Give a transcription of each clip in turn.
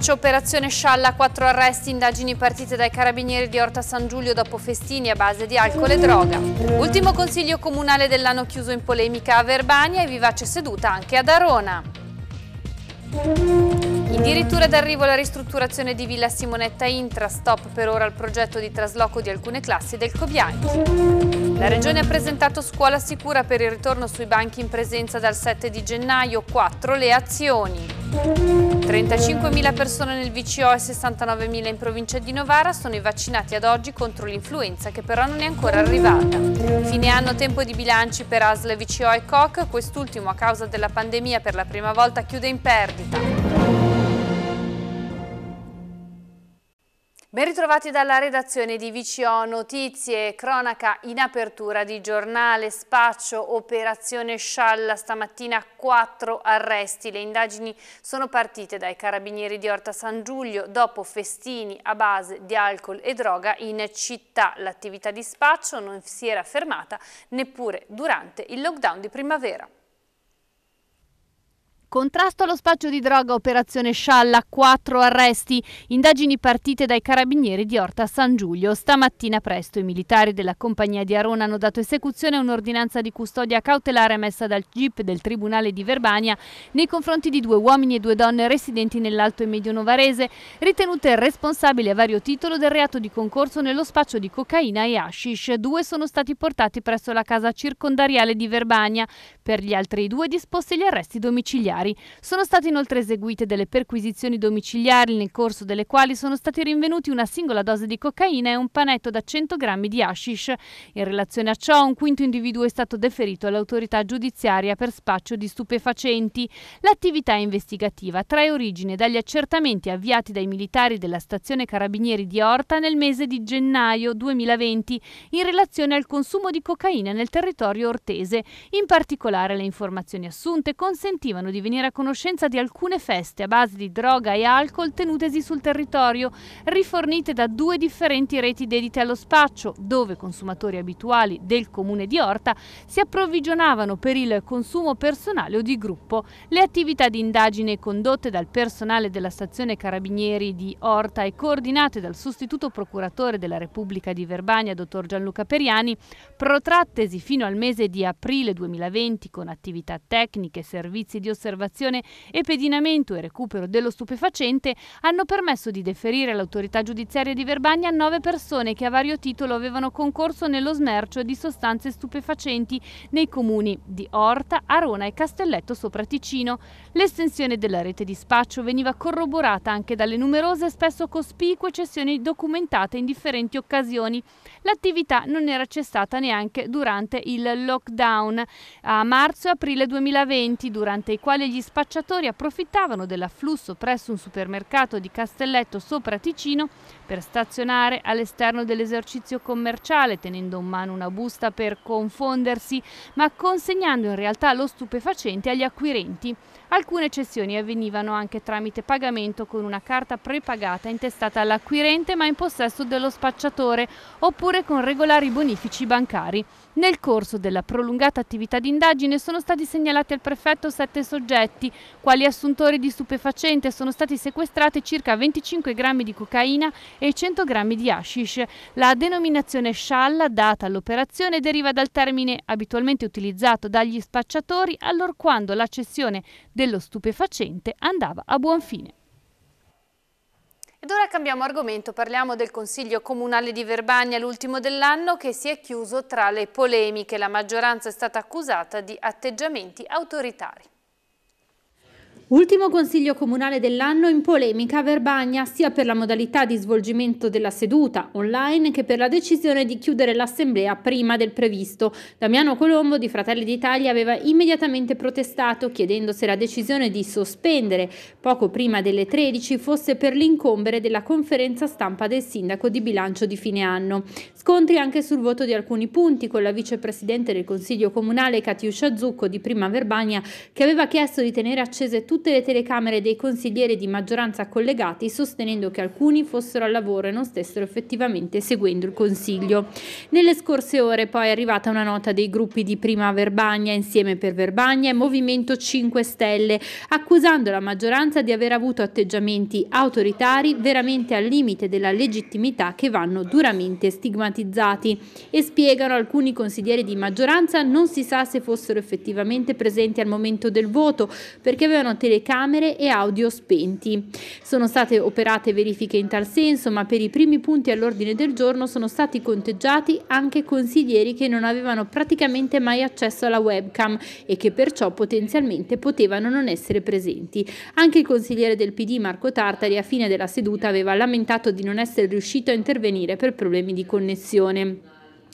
Minaccio, operazione Scialla, quattro arresti, indagini partite dai carabinieri di Orta San Giulio dopo festini a base di alcol e droga. Ultimo consiglio comunale dell'anno chiuso in polemica a Verbania e vivace seduta anche ad Arona. Addirittura d'arrivo la ristrutturazione di Villa Simonetta Intra, stop per ora al progetto di trasloco di alcune classi del Cobianchi. La Regione ha presentato scuola sicura per il ritorno sui banchi in presenza dal 7 di gennaio, 4 le azioni. 35.000 persone nel VCO e 69.000 in provincia di Novara sono i vaccinati ad oggi contro l'influenza che però non è ancora arrivata. Fine anno tempo di bilanci per ASL, VCO e COC, quest'ultimo a causa della pandemia per la prima volta chiude in perdita. Ben ritrovati dalla redazione di VCO Notizie, cronaca in apertura di giornale, spaccio, operazione scialla, stamattina quattro arresti. Le indagini sono partite dai carabinieri di Orta San Giulio dopo festini a base di alcol e droga in città. L'attività di spaccio non si era fermata neppure durante il lockdown di primavera. Contrasto allo spaccio di droga, operazione Scialla, quattro arresti, indagini partite dai carabinieri di Orta San Giulio. Stamattina presto i militari della compagnia di Arona hanno dato esecuzione a un'ordinanza di custodia cautelare emessa dal GIP del Tribunale di Verbania nei confronti di due uomini e due donne residenti nell'Alto e Medio Novarese, ritenute responsabili a vario titolo del reato di concorso nello spaccio di cocaina e hashish. Due sono stati portati presso la casa circondariale di Verbania, per gli altri due disposti gli arresti domiciliari familiari. Sono state inoltre eseguite delle perquisizioni domiciliari nel corso delle quali sono stati rinvenuti una singola dose di cocaina e un panetto da 100 grammi di hashish. In relazione a ciò, un quinto individuo è stato deferito all'autorità giudiziaria per spaccio di stupefacenti. L'attività investigativa trae origine dagli accertamenti avviati dai militari della stazione Carabinieri di Orta nel mese di gennaio 2020 in relazione al consumo di cocaina nel territorio ortese. In particolare le informazioni assunte consentivano di venire a conoscenza di alcune feste a base di droga e alcol tenutesi sul territorio, rifornite da due differenti reti dedite allo spaccio, dove consumatori abituali del comune di Orta si approvvigionavano per il consumo personale o di gruppo. Le attività di indagine condotte dal personale della stazione Carabinieri di Orta e coordinate dal sostituto procuratore della Repubblica di Verbania, dottor Gianluca Periani, protrattesi fino al mese di aprile 2020 con attività tecniche, servizi di osservazione conservazione e pedinamento e recupero dello stupefacente hanno permesso di deferire all'autorità giudiziaria di Verbagna nove persone che a vario titolo avevano concorso nello smercio di sostanze stupefacenti nei comuni di Orta, Arona e Castelletto sopra Ticino. L'estensione della rete di spaccio veniva corroborata anche dalle numerose e spesso cospicue cessioni documentate in differenti occasioni. L'attività non era cessata neanche durante il lockdown a marzo e aprile 2020, durante i quali degli spacciatori approfittavano dell'afflusso presso un supermercato di Castelletto sopra Ticino per stazionare all'esterno dell'esercizio commerciale tenendo in mano una busta per confondersi ma consegnando in realtà lo stupefacente agli acquirenti. Alcune cessioni avvenivano anche tramite pagamento con una carta prepagata intestata all'acquirente ma in possesso dello spacciatore oppure con regolari bonifici bancari. Nel corso della prolungata attività di indagine sono stati segnalati al prefetto sette soggetti, quali assuntori di stupefacente sono stati sequestrati circa 25 grammi di cocaina e 100 grammi di hashish. La denominazione scialla data all'operazione deriva dal termine abitualmente utilizzato dagli spacciatori allorquando la cessione dello stupefacente andava a buon fine. Ed ora cambiamo argomento, parliamo del Consiglio Comunale di Verbagna, l'ultimo dell'anno, che si è chiuso tra le polemiche. La maggioranza è stata accusata di atteggiamenti autoritari. Ultimo consiglio comunale dell'anno in polemica a Verbagna sia per la modalità di svolgimento della seduta online che per la decisione di chiudere l'assemblea prima del previsto. Damiano Colombo di Fratelli d'Italia aveva immediatamente protestato chiedendo se la decisione di sospendere poco prima delle 13 fosse per l'incombere della conferenza stampa del sindaco di bilancio di fine anno. Scontri anche sul voto di alcuni punti con la vicepresidente del Consiglio Comunale Catiuscia Zucco di Prima Verbania che aveva chiesto di tenere accese tutte le telecamere dei consiglieri di maggioranza collegati sostenendo che alcuni fossero al lavoro e non stessero effettivamente seguendo il Consiglio. Nelle scorse ore poi è arrivata una nota dei gruppi di Prima Verbania insieme per Verbania e Movimento 5 Stelle accusando la maggioranza di aver avuto atteggiamenti autoritari veramente al limite della legittimità che vanno duramente stigmatizzati stigmatizzati e spiegano alcuni consiglieri di maggioranza non si sa se fossero effettivamente presenti al momento del voto perché avevano telecamere e audio spenti. Sono state operate verifiche in tal senso ma per i primi punti all'ordine del giorno sono stati conteggiati anche consiglieri che non avevano praticamente mai accesso alla webcam e che perciò potenzialmente potevano non essere presenti. Anche il consigliere del PD Marco Tartari a fine della seduta aveva lamentato di non essere riuscito a intervenire per problemi di connessione produzione.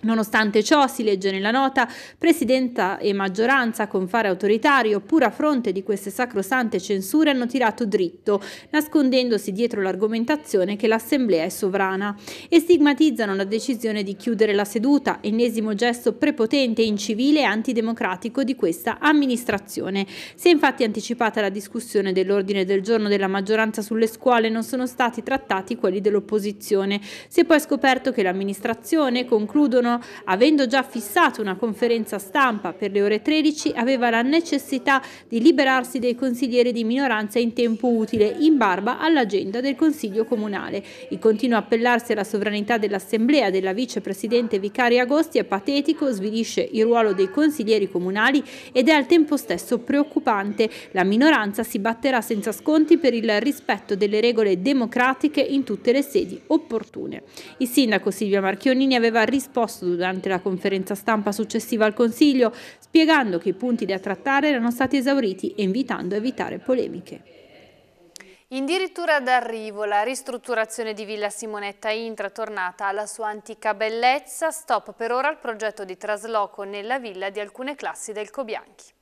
Nonostante ciò, si legge nella nota, Presidenza e maggioranza con fare autoritario, pur a fronte di queste sacrosante censure, hanno tirato dritto, nascondendosi dietro l'argomentazione che l'Assemblea è sovrana, e stigmatizzano la decisione di chiudere la seduta, ennesimo gesto prepotente, incivile e antidemocratico di questa amministrazione. Si è infatti anticipata la discussione dell'ordine del giorno della maggioranza sulle scuole, non sono stati trattati quelli dell'opposizione. Si è poi scoperto che l'amministrazione, concludono, avendo già fissato una conferenza stampa per le ore 13, aveva la necessità di liberarsi dei consiglieri di minoranza in tempo utile, in barba all'agenda del Consiglio Comunale. Il continuo appellarsi alla sovranità dell'Assemblea della vicepresidente Vicari Agosti è patetico, svilisce il ruolo dei consiglieri comunali ed è al tempo stesso preoccupante. La minoranza si batterà senza sconti per il rispetto delle regole democratiche in tutte le sedi opportune. Il sindaco Silvia Marchionini aveva risposto proposto durante la conferenza stampa successiva al Consiglio, spiegando che i punti da trattare erano stati esauriti e invitando a evitare polemiche. Addirittura d'arrivo la ristrutturazione di Villa Simonetta Intra tornata alla sua antica bellezza, stop per ora il progetto di trasloco nella villa di alcune classi del Cobianchi.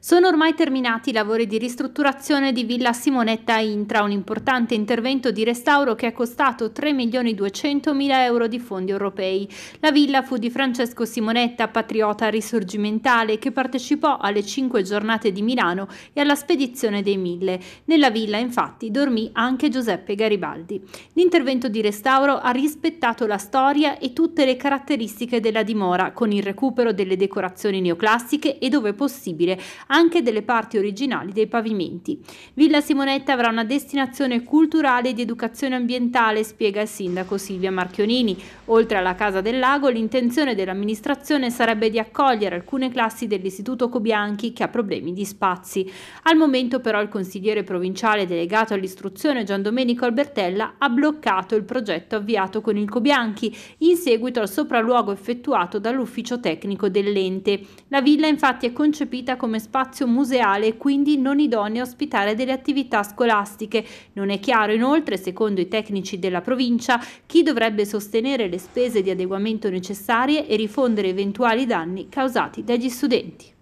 Sono ormai terminati i lavori di ristrutturazione di Villa Simonetta Intra, un importante intervento di restauro che è costato 3.200.000 euro di fondi europei. La villa fu di Francesco Simonetta, patriota risorgimentale, che partecipò alle cinque giornate di Milano e alla spedizione dei Mille. Nella villa, infatti, dormì anche Giuseppe Garibaldi. L'intervento di restauro ha rispettato la storia e tutte le caratteristiche della dimora, con il recupero delle decorazioni neoclassiche e, dove possibile, anche delle parti originali dei pavimenti. Villa Simonetta avrà una destinazione culturale e di educazione ambientale, spiega il sindaco Silvia Marchionini. Oltre alla Casa del Lago, l'intenzione dell'amministrazione sarebbe di accogliere alcune classi dell'Istituto Cobianchi che ha problemi di spazi. Al momento però il consigliere provinciale delegato all'istruzione Gian Domenico Albertella ha bloccato il progetto avviato con il Cobianchi in seguito al sopralluogo effettuato dall'ufficio tecnico dell'ente. La villa infatti è concepita come spazio spazio museale e quindi non idoneo a ospitare delle attività scolastiche. Non è chiaro inoltre, secondo i tecnici della provincia, chi dovrebbe sostenere le spese di adeguamento necessarie e rifondere eventuali danni causati dagli studenti.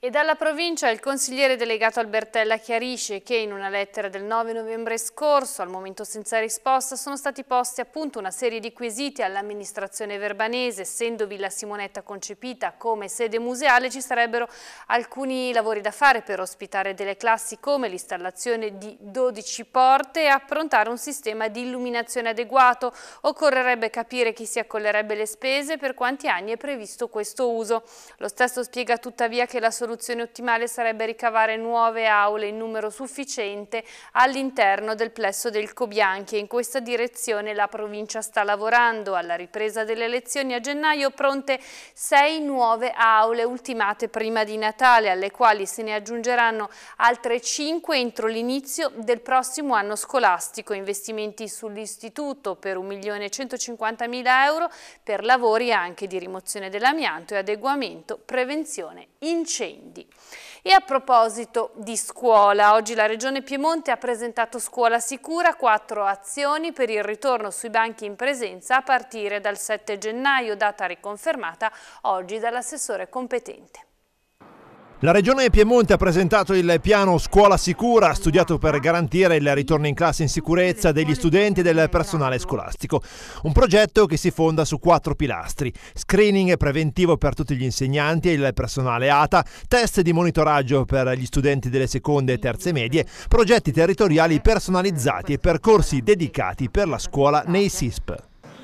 E dalla provincia il consigliere delegato Albertella chiarisce che in una lettera del 9 novembre scorso, al momento senza risposta, sono stati posti appunto una serie di quesiti all'amministrazione verbanese, essendo Villa Simonetta concepita come sede museale ci sarebbero alcuni lavori da fare per ospitare delle classi come l'installazione di 12 porte e approntare un sistema di illuminazione adeguato. Occorrerebbe capire chi si accollerebbe le spese e per quanti anni è previsto questo uso. Lo stesso spiega tuttavia che la soluzione soluzione ottimale sarebbe ricavare nuove aule in numero sufficiente all'interno del plesso del Cobianchi e in questa direzione la provincia sta lavorando. Alla ripresa delle elezioni a gennaio pronte sei nuove aule ultimate prima di Natale, alle quali se ne aggiungeranno altre cinque entro l'inizio del prossimo anno scolastico. Investimenti sull'istituto per 1.150.000 euro per lavori anche di rimozione dell'amianto e adeguamento, prevenzione, incendi incendi. E a proposito di scuola, oggi la Regione Piemonte ha presentato Scuola Sicura, quattro azioni per il ritorno sui banchi in presenza a partire dal 7 gennaio, data riconfermata oggi dall'assessore competente. La Regione Piemonte ha presentato il piano Scuola Sicura, studiato per garantire il ritorno in classe in sicurezza degli studenti e del personale scolastico. Un progetto che si fonda su quattro pilastri. Screening preventivo per tutti gli insegnanti e il personale ATA, test di monitoraggio per gli studenti delle seconde e terze medie, progetti territoriali personalizzati e percorsi dedicati per la scuola nei SISP.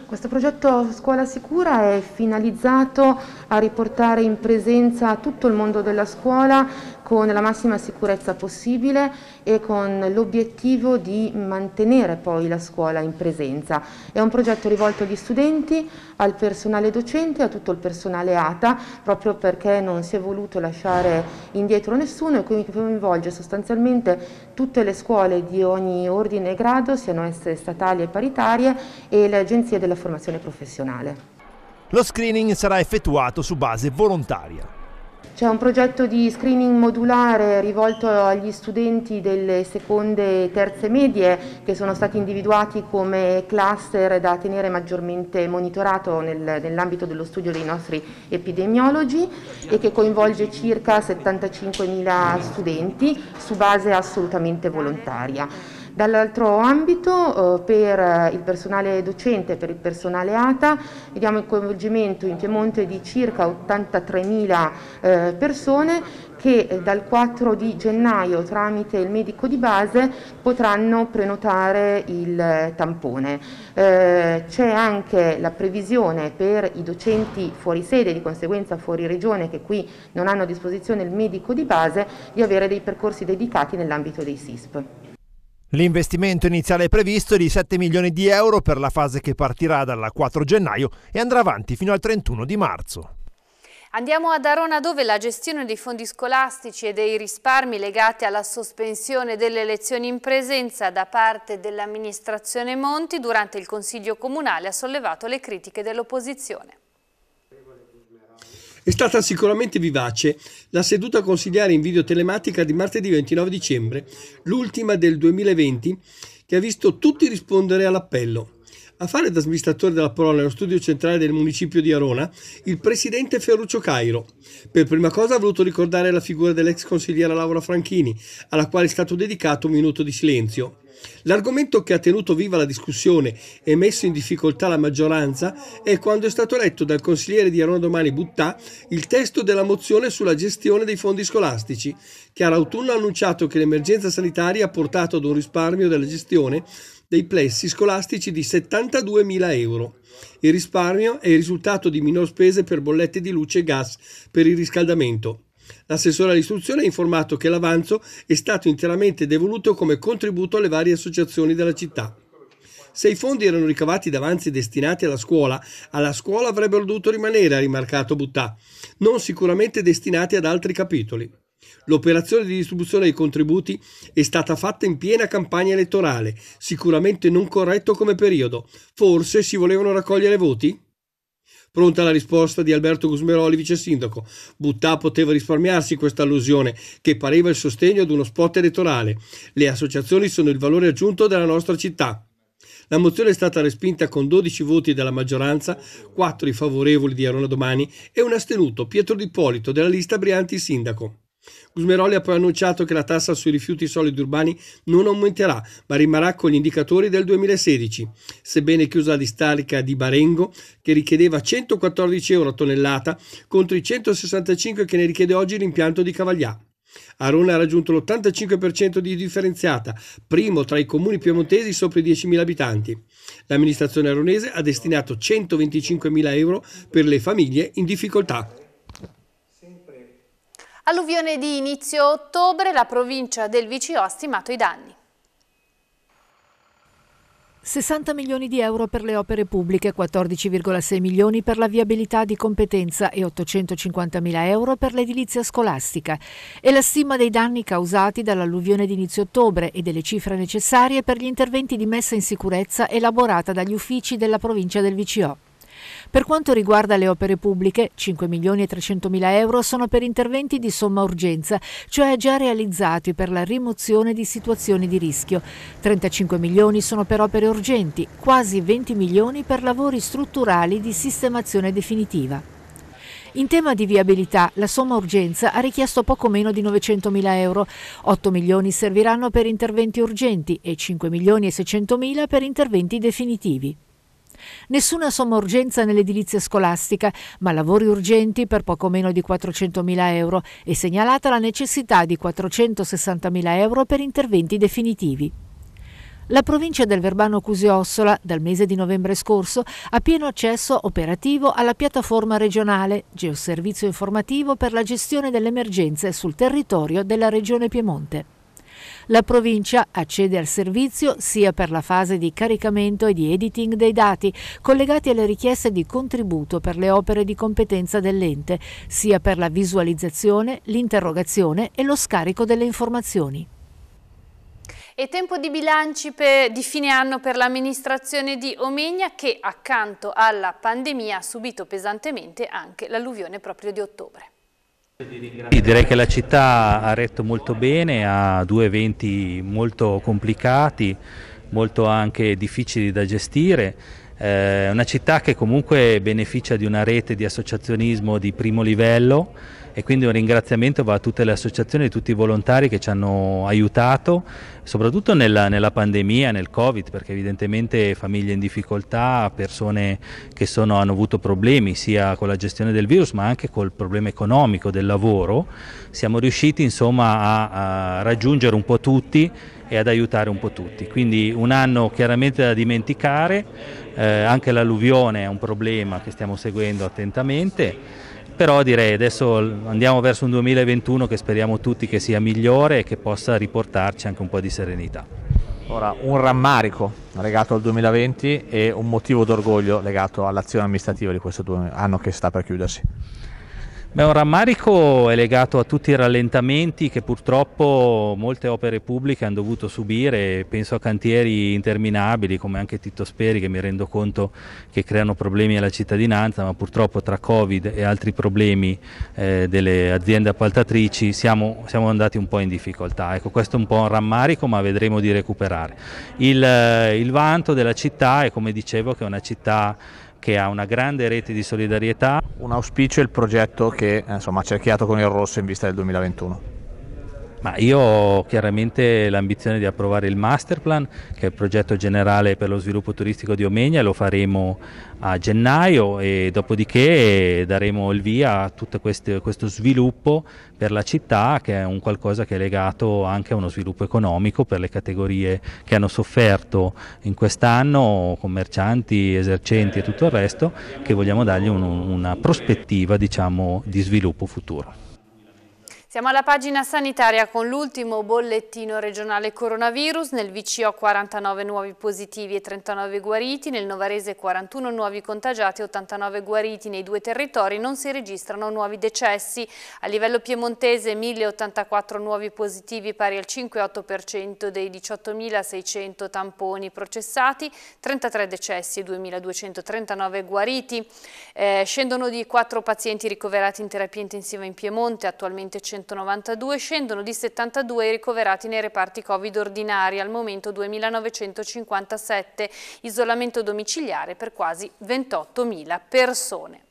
Questo progetto Scuola Sicura è finalizzato a riportare in presenza tutto il mondo della scuola con la massima sicurezza possibile e con l'obiettivo di mantenere poi la scuola in presenza. È un progetto rivolto agli studenti, al personale docente e a tutto il personale ATA, proprio perché non si è voluto lasciare indietro nessuno e quindi coinvolge sostanzialmente tutte le scuole di ogni ordine e grado, siano esse statali e paritarie, e le agenzie della formazione professionale. Lo screening sarà effettuato su base volontaria. C'è un progetto di screening modulare rivolto agli studenti delle seconde e terze medie che sono stati individuati come cluster da tenere maggiormente monitorato nel, nell'ambito dello studio dei nostri epidemiologi e che coinvolge circa 75.000 studenti su base assolutamente volontaria. Dall'altro ambito, eh, eh, per il personale docente e per il personale ATA, vediamo il coinvolgimento in Piemonte di circa 83.000 eh, persone che dal 4 di gennaio tramite il medico di base potranno prenotare il tampone. Eh, C'è anche la previsione per i docenti fuori sede, di conseguenza fuori regione, che qui non hanno a disposizione il medico di base, di avere dei percorsi dedicati nell'ambito dei SISP. L'investimento iniziale previsto è di 7 milioni di euro per la fase che partirà dalla 4 gennaio e andrà avanti fino al 31 di marzo. Andiamo ad Arona dove la gestione dei fondi scolastici e dei risparmi legati alla sospensione delle elezioni in presenza da parte dell'amministrazione Monti durante il Consiglio Comunale ha sollevato le critiche dell'opposizione. È stata sicuramente vivace la seduta consigliare in video telematica di martedì 29 dicembre, l'ultima del 2020, che ha visto tutti rispondere all'appello. A fare da smistatore della parola nello studio centrale del municipio di Arona, il presidente Ferruccio Cairo. Per prima cosa ha voluto ricordare la figura dell'ex consigliera Laura Franchini, alla quale è stato dedicato un minuto di silenzio. L'argomento che ha tenuto viva la discussione e messo in difficoltà la maggioranza è quando è stato letto dal consigliere di Arona Domani Buttà il testo della mozione sulla gestione dei fondi scolastici, che all'autunno ha annunciato che l'emergenza sanitaria ha portato ad un risparmio della gestione dei plessi scolastici di 72.000 euro. Il risparmio è il risultato di minor spese per bollette di luce e gas per il riscaldamento. L'assessore all'istruzione ha informato che l'avanzo è stato interamente devoluto come contributo alle varie associazioni della città. Se i fondi erano ricavati da avanzi destinati alla scuola, alla scuola avrebbero dovuto rimanere, ha rimarcato Buttà, non sicuramente destinati ad altri capitoli. L'operazione di distribuzione dei contributi è stata fatta in piena campagna elettorale, sicuramente non corretto come periodo. Forse si volevano raccogliere voti? Pronta la risposta di Alberto Gusmeroli, vice sindaco. Buttà poteva risparmiarsi questa allusione, che pareva il sostegno ad uno spot elettorale. Le associazioni sono il valore aggiunto della nostra città. La mozione è stata respinta con 12 voti della maggioranza, 4 i favorevoli di Arona Domani e un astenuto, Pietro Di Polito, della lista Brianti Sindaco. Gusmeroli ha poi annunciato che la tassa sui rifiuti solidi urbani non aumenterà, ma rimarrà con gli indicatori del 2016. Sebbene chiusa la distarica di Barengo, che richiedeva 114 euro a tonnellata, contro i 165 che ne richiede oggi l'impianto di Cavaglià. Arona ha raggiunto l'85% di differenziata, primo tra i comuni piemontesi sopra i 10.000 abitanti. L'amministrazione aronese ha destinato 125.000 euro per le famiglie in difficoltà. Alluvione di inizio ottobre, la provincia del VCO ha stimato i danni. 60 milioni di euro per le opere pubbliche, 14,6 milioni per la viabilità di competenza e 850 mila euro per l'edilizia scolastica. È la stima dei danni causati dall'alluvione di inizio ottobre e delle cifre necessarie per gli interventi di messa in sicurezza elaborata dagli uffici della provincia del VCO. Per quanto riguarda le opere pubbliche, 5 milioni e 300 mila euro sono per interventi di somma urgenza, cioè già realizzati per la rimozione di situazioni di rischio. 35 milioni sono per opere urgenti, quasi 20 milioni per lavori strutturali di sistemazione definitiva. In tema di viabilità, la somma urgenza ha richiesto poco meno di 900.000 euro. 8 milioni serviranno per interventi urgenti e 5 milioni e 600.000 per interventi definitivi. Nessuna somma urgenza nell'edilizia scolastica, ma lavori urgenti per poco meno di 400.000 euro e segnalata la necessità di 460.000 euro per interventi definitivi. La provincia del Verbano Cusiossola, dal mese di novembre scorso, ha pieno accesso operativo alla piattaforma regionale Geoservizio informativo per la gestione delle emergenze sul territorio della Regione Piemonte. La provincia accede al servizio sia per la fase di caricamento e di editing dei dati collegati alle richieste di contributo per le opere di competenza dell'ente, sia per la visualizzazione, l'interrogazione e lo scarico delle informazioni. E tempo di bilanci per, di fine anno per l'amministrazione di Omegna che accanto alla pandemia ha subito pesantemente anche l'alluvione proprio di ottobre. Direi che la città ha retto molto bene a due eventi molto complicati, molto anche difficili da gestire eh, è una città che comunque beneficia di una rete di associazionismo di primo livello e quindi un ringraziamento va a tutte le associazioni e tutti i volontari che ci hanno aiutato, soprattutto nella, nella, pandemia, nel Covid, perché evidentemente famiglie in difficoltà, persone che sono, hanno avuto problemi sia con la gestione del virus ma anche col problema economico del lavoro, siamo riusciti insomma a, a raggiungere un po' tutti e ad aiutare un po' tutti. Quindi un anno chiaramente da dimenticare, eh, anche l'alluvione è un problema che stiamo seguendo attentamente però direi adesso andiamo verso un 2021 che speriamo tutti che sia migliore e che possa riportarci anche un po' di serenità. Ora, un rammarico legato al 2020 e un motivo d'orgoglio legato all'azione amministrativa di questo anno che sta per chiudersi. Beh, un rammarico è legato a tutti i rallentamenti che purtroppo molte opere pubbliche hanno dovuto subire, penso a cantieri interminabili come anche Tito Speri che mi rendo conto che creano problemi alla cittadinanza, ma purtroppo tra Covid e altri problemi eh, delle aziende appaltatrici siamo, siamo, andati un po' in difficoltà. Ecco, questo è un po' un rammarico ma vedremo di recuperare. Il, eh, il vanto della città è come dicevo che è una città che ha una grande rete di solidarietà. Un auspicio è il progetto che insomma, ha cerchiato con il rosso in vista del 2021. Ma io ho chiaramente l'ambizione di approvare il master plan, che è il progetto generale per lo sviluppo turistico di Omegna, lo faremo a gennaio e dopodiché daremo il via a tutto queste, questo sviluppo per la città che è un qualcosa che è legato anche a uno sviluppo economico per le categorie che hanno sofferto in quest'anno, commercianti, esercenti e tutto il resto, che vogliamo dargli un, una prospettiva diciamo, di sviluppo futuro. Siamo alla pagina sanitaria con l'ultimo bollettino regionale coronavirus, nel VCO 49 nuovi positivi e 39 guariti, nel Novarese 41 nuovi contagiati e 89 guariti, nei due territori non si registrano nuovi decessi. A livello piemontese 1084 nuovi positivi pari al 5,8% dei 18.600 tamponi processati, 33 decessi e 2.239 guariti. Eh, scendono di 4 pazienti ricoverati in terapia intensiva in Piemonte, attualmente 100 192, scendono di 72 i ricoverati nei reparti Covid ordinari, al momento 2957, isolamento domiciliare per quasi 28.000 persone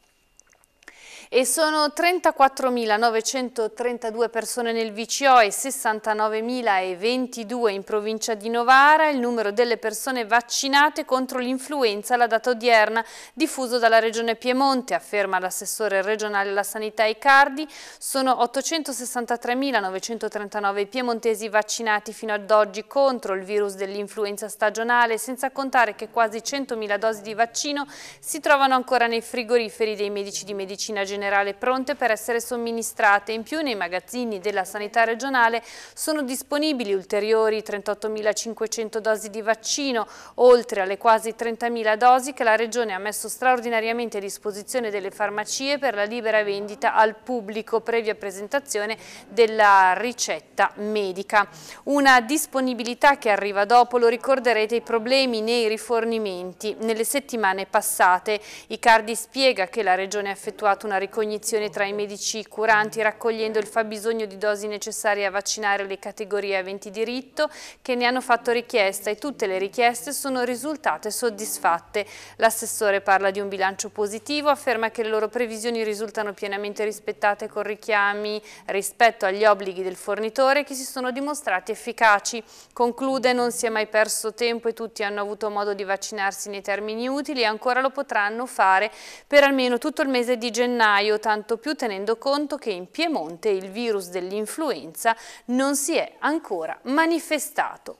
e sono 34.932 persone nel VCO e 69.022 in provincia di Novara il numero delle persone vaccinate contro l'influenza alla data odierna diffuso dalla regione Piemonte, afferma l'assessore regionale alla sanità Icardi, sono 863.939 piemontesi vaccinati fino ad oggi contro il virus dell'influenza stagionale, senza contare che quasi 100.000 dosi di vaccino si trovano ancora nei frigoriferi dei medici di medicina generale generale pronte per essere somministrate. In più nei magazzini della sanità regionale sono disponibili ulteriori 38.500 dosi di vaccino, oltre alle quasi 30.000 dosi che la Regione ha messo straordinariamente a disposizione delle farmacie per la libera vendita al pubblico, previa presentazione della ricetta medica. Una disponibilità che arriva dopo, lo ricorderete, i problemi nei rifornimenti. Nelle settimane passate Icardi spiega che la Regione ha effettuato una ricorrenza ricognizione tra i medici curanti raccogliendo il fabbisogno di dosi necessarie a vaccinare le categorie aventi diritto che ne hanno fatto richiesta e tutte le richieste sono risultate soddisfatte. L'assessore parla di un bilancio positivo, afferma che le loro previsioni risultano pienamente rispettate con richiami rispetto agli obblighi del fornitore che si sono dimostrati efficaci. Conclude non si è mai perso tempo e tutti hanno avuto modo di vaccinarsi nei termini utili e ancora lo potranno fare per almeno tutto il mese di gennaio gennaio, tanto più tenendo conto che in Piemonte il virus dell'influenza non si è ancora manifestato.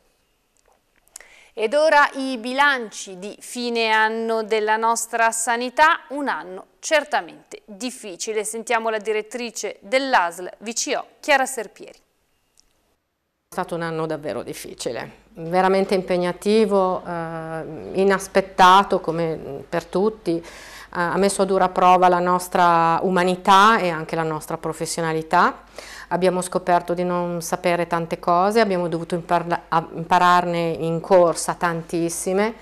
Ed ora i bilanci di fine anno della nostra sanità, un anno certamente difficile. Sentiamo la direttrice dell'ASL VCO, Chiara Serpieri. È stato un anno davvero difficile, veramente impegnativo, eh, inaspettato come per tutti, eh, ha messo a dura prova la nostra umanità e anche la nostra professionalità. Abbiamo scoperto di non sapere tante cose, abbiamo dovuto impararne in corsa tantissime.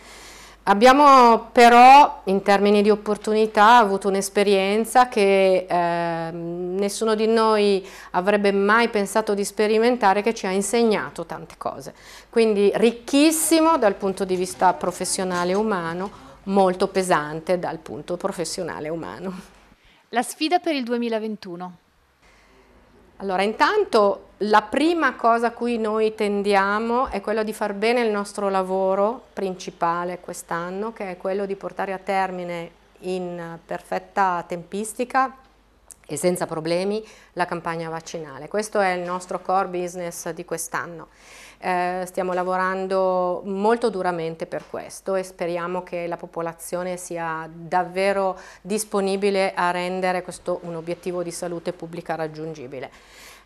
Abbiamo però in termini di opportunità avuto un'esperienza che eh, nessuno di noi avrebbe mai pensato di sperimentare che ci ha insegnato tante cose, quindi ricchissimo dal punto di vista professionale e umano, molto pesante dal punto professionale umano. La sfida per il 2021? Allora, intanto la prima cosa a cui noi tendiamo è quello di far bene il nostro lavoro principale quest'anno, che è quello di portare a termine in perfetta tempistica e senza problemi la campagna vaccinale. Questo è il nostro core business di quest'anno. Eh, stiamo lavorando molto duramente per questo e speriamo che la popolazione sia davvero disponibile a rendere questo un obiettivo di salute pubblica raggiungibile.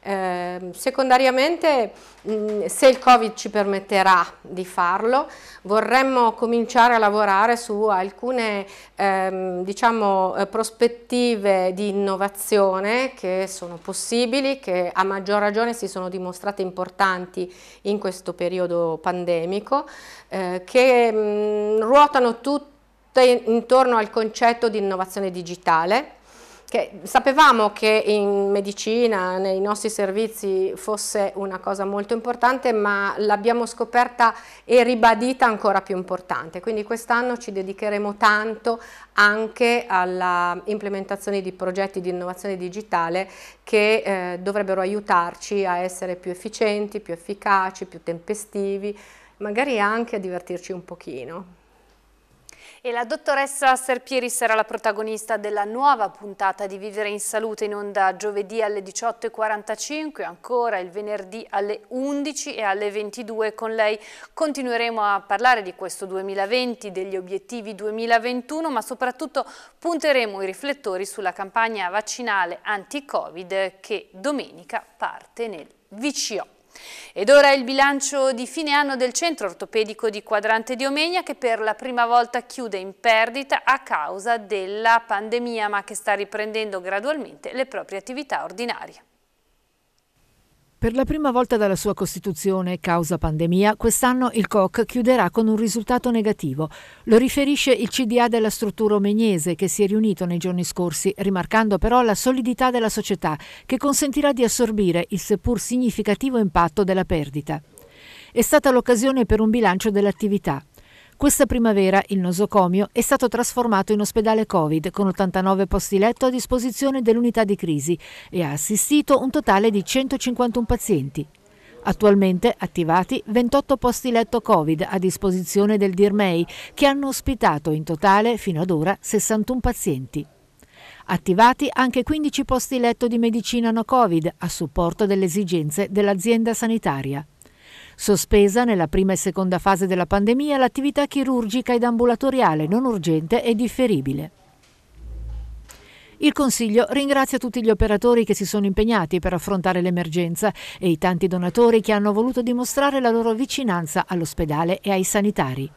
Ehm, secondariamente, mm, se il Covid ci permetterà di farlo, vorremmo cominciare a lavorare su alcune ehm, diciamo, eh, prospettive di innovazione che sono possibili, che a maggior ragione si sono dimostrate importanti in questo periodo pandemico, eh, che mh, mm, ruotano tutte intorno al concetto di innovazione digitale che sapevamo che in medicina, nei nostri servizi fosse una cosa molto importante, ma l'abbiamo scoperta e ribadita ancora più importante. Quindi quest'anno ci dedicheremo tanto anche all'implementazione di progetti di innovazione digitale che eh, dovrebbero aiutarci a essere più efficienti, più efficaci, più tempestivi, magari anche a divertirci un pochino. E la dottoressa Serpieri sarà la protagonista della nuova puntata di Vivere in Salute in onda giovedì alle 18.45, ancora il venerdì alle 11.00 e alle 22. Con lei continueremo a parlare di questo 2020, degli obiettivi 2021, ma soprattutto punteremo i riflettori sulla campagna vaccinale anti-Covid che domenica parte nel VCO. Ed ora il bilancio di fine anno del centro ortopedico di Quadrante di Omegna che per la prima volta chiude in perdita a causa della pandemia ma che sta riprendendo gradualmente le proprie attività ordinarie. Per la prima volta dalla sua costituzione causa pandemia, quest'anno il COC chiuderà con un risultato negativo. Lo riferisce il CDA della struttura omegnese che si è riunito nei giorni scorsi, rimarcando però la solidità della società che consentirà di assorbire il seppur significativo impatto della perdita. È stata l'occasione per un bilancio dell'attività. Questa primavera il nosocomio è stato trasformato in ospedale Covid con 89 posti letto a disposizione dell'unità di crisi e ha assistito un totale di 151 pazienti. Attualmente attivati 28 posti letto Covid a disposizione del DIRMEI che hanno ospitato in totale fino ad ora 61 pazienti. Attivati anche 15 posti letto di medicina no Covid a supporto delle esigenze dell'azienda sanitaria. Sospesa nella prima e seconda fase della pandemia l'attività chirurgica ed ambulatoriale non urgente e differibile. Il Consiglio ringrazia tutti gli operatori che si sono impegnati per affrontare l'emergenza e i tanti donatori che hanno voluto dimostrare la loro vicinanza all'ospedale e ai sanitari.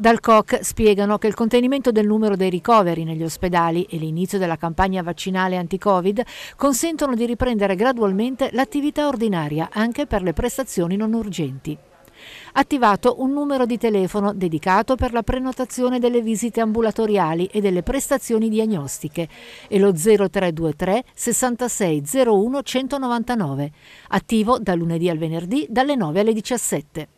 Dal COC spiegano che il contenimento del numero dei ricoveri negli ospedali e l'inizio della campagna vaccinale anti-Covid consentono di riprendere gradualmente l'attività ordinaria anche per le prestazioni non urgenti. Attivato un numero di telefono dedicato per la prenotazione delle visite ambulatoriali e delle prestazioni diagnostiche e lo 0323 6601 199, attivo da lunedì al venerdì dalle 9 alle 17.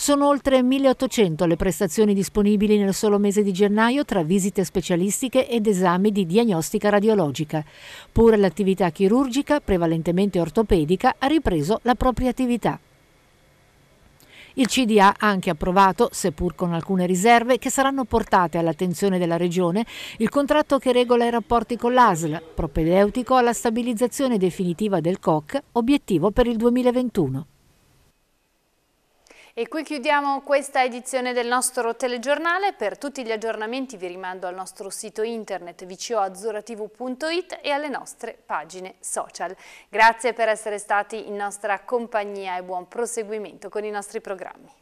Sono oltre 1.800 le prestazioni disponibili nel solo mese di gennaio tra visite specialistiche ed esami di diagnostica radiologica. Pure l'attività chirurgica, prevalentemente ortopedica, ha ripreso la propria attività. Il CDA ha anche approvato, seppur con alcune riserve, che saranno portate all'attenzione della Regione il contratto che regola i rapporti con l'ASL, propedeutico alla stabilizzazione definitiva del COC, obiettivo per il 2021. E qui chiudiamo questa edizione del nostro telegiornale. Per tutti gli aggiornamenti vi rimando al nostro sito internet vcoazzuratv.it e alle nostre pagine social. Grazie per essere stati in nostra compagnia e buon proseguimento con i nostri programmi.